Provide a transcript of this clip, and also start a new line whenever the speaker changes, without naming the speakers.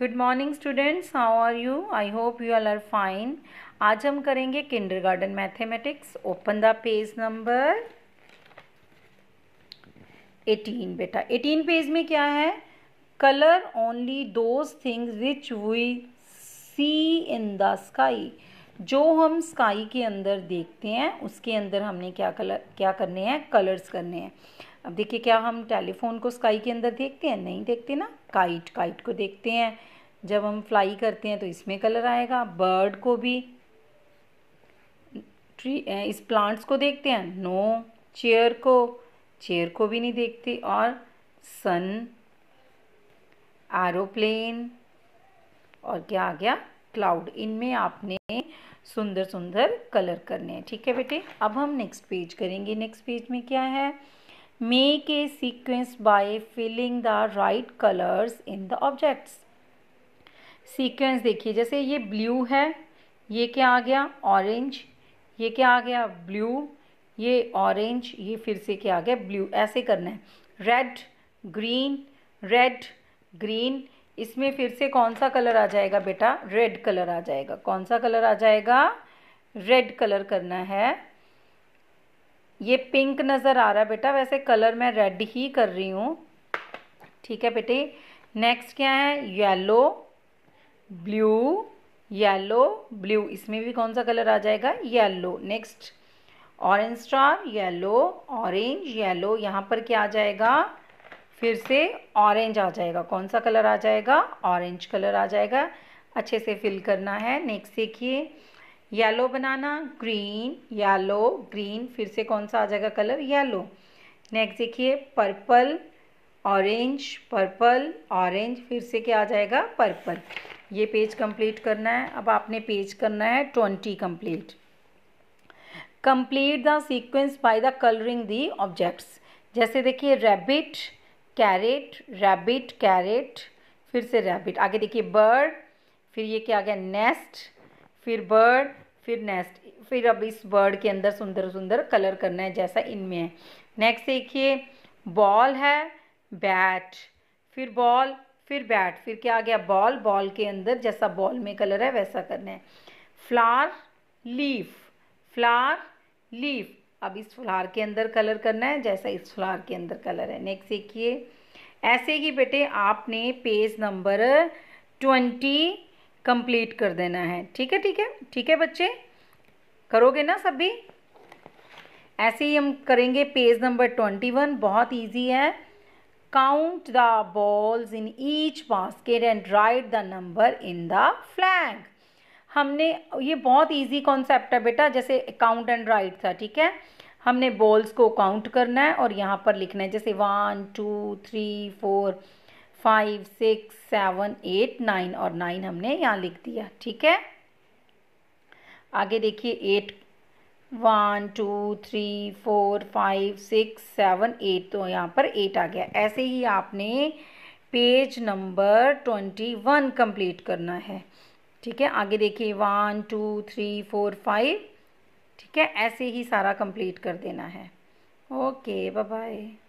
Good morning students how are you I hope you all are fine आज हम करेंगे kindergarten mathematics open the page number eighteen बेटा eighteen page में क्या है colour only those things which we see in the sky जो हम sky के अंदर देखते हैं उसके अंदर हमने क्या कलर क्या करने हैं कलर्स करने हैं अब देखिए क्या हम टेलीफोन को स्काई के अंदर देखते हैं नहीं देखते ना काइट काइट को देखते हैं जब हम फ्लाई करते हैं तो इसमें कलर आएगा बर्ड को भी ट्री इस प्लांट्स को देखते हैं नो चेयर को चेयर को भी नहीं देखते और सन एरोप्लेन और क्या आ गया क्लाउड इनमें आपने सुंदर सुंदर कलर करने हैं ठीक है बेटे अब हम नेक्स्ट पेज करेंगे नेक्स्ट पेज में क्या है Make a sequence by filling the right colors in the objects. Sequence देखिए जैसे ये ब्लू है ये क्या आ गया ऑरेंज ये क्या आ गया ब्लू ये ऑरेंज ये फिर से क्या आ गया ब्लू ऐसे करना है रेड ग्रीन रेड ग्रीन इसमें फिर से कौन सा कलर आ जाएगा बेटा रेड कलर आ जाएगा कौन सा कलर आ जाएगा रेड कलर करना है ये पिंक नज़र आ रहा है बेटा वैसे कलर मैं रेड ही कर रही हूँ ठीक है बेटे नेक्स्ट क्या है येलो ब्लू येलो ब्लू इसमें भी कौन सा कलर आ जाएगा yellow next orange star yellow orange yellow यहाँ पर क्या आ जाएगा फिर से ऑरेंज आ जाएगा कौन सा कलर आ जाएगा ऑरेंज कलर आ जाएगा अच्छे से फिल करना है नेक्स्ट देखिए yellow banana green yellow green फिर से कौन सा आ जाएगा कलर येलो नेक्स्ट देखिए पर्पल ऑरेंज पर्पल ऑरेंज फिर से क्या आ जाएगा पर्पल ये पेज कंप्लीट करना है अब आपने पेज करना है twenty complete complete the sequence by the colouring the objects जैसे देखिए रैबिट कैरेट रैबिट कैरेट फिर से रैबिट आगे देखिए बर्ड फिर ये क्या आ गया नेस्ट फिर बर्ड फिर नेस्ट फिर अब इस बर्ड के अंदर सुंदर सुंदर कलर करना है जैसा इनमें है नेक्स्ट देखिए बॉल है बैट फिर बॉल फिर बैट फिर क्या आ गया बॉल बॉल के अंदर जैसा बॉल में कलर है वैसा करना है फ्लार लीफ फ्लार लीफ अब इस फ्लार के अंदर कलर करना है जैसा इस फ्लार के अंदर कलर है नेक्स्ट देखिए ऐसे ही बेटे आपने पेज नंबर ट्वेंटी कंप्लीट कर देना है ठीक है ठीक है ठीक है बच्चे करोगे ना सभी ऐसे ही हम करेंगे पेज नंबर ट्वेंटी वन बहुत ईजी है count the balls in each basket and write the number in the flag हमने ये बहुत इजी कॉन्सेप्ट है बेटा जैसे काउंट एंड राइट था ठीक है हमने बॉल्स को काउंट करना है और यहाँ पर लिखना है जैसे one two three four five six seven eight nine और नाइन हमने यहाँ लिख दिया ठीक है आगे देखिए eight one two three four five six seven eight तो यहाँ पर एट आ गया ऐसे ही आपने page number twenty one complete करना है ठीक है आगे देखिए one two three four five ठीक है ऐसे ही सारा कंप्लीट कर देना है ओके बाय बाय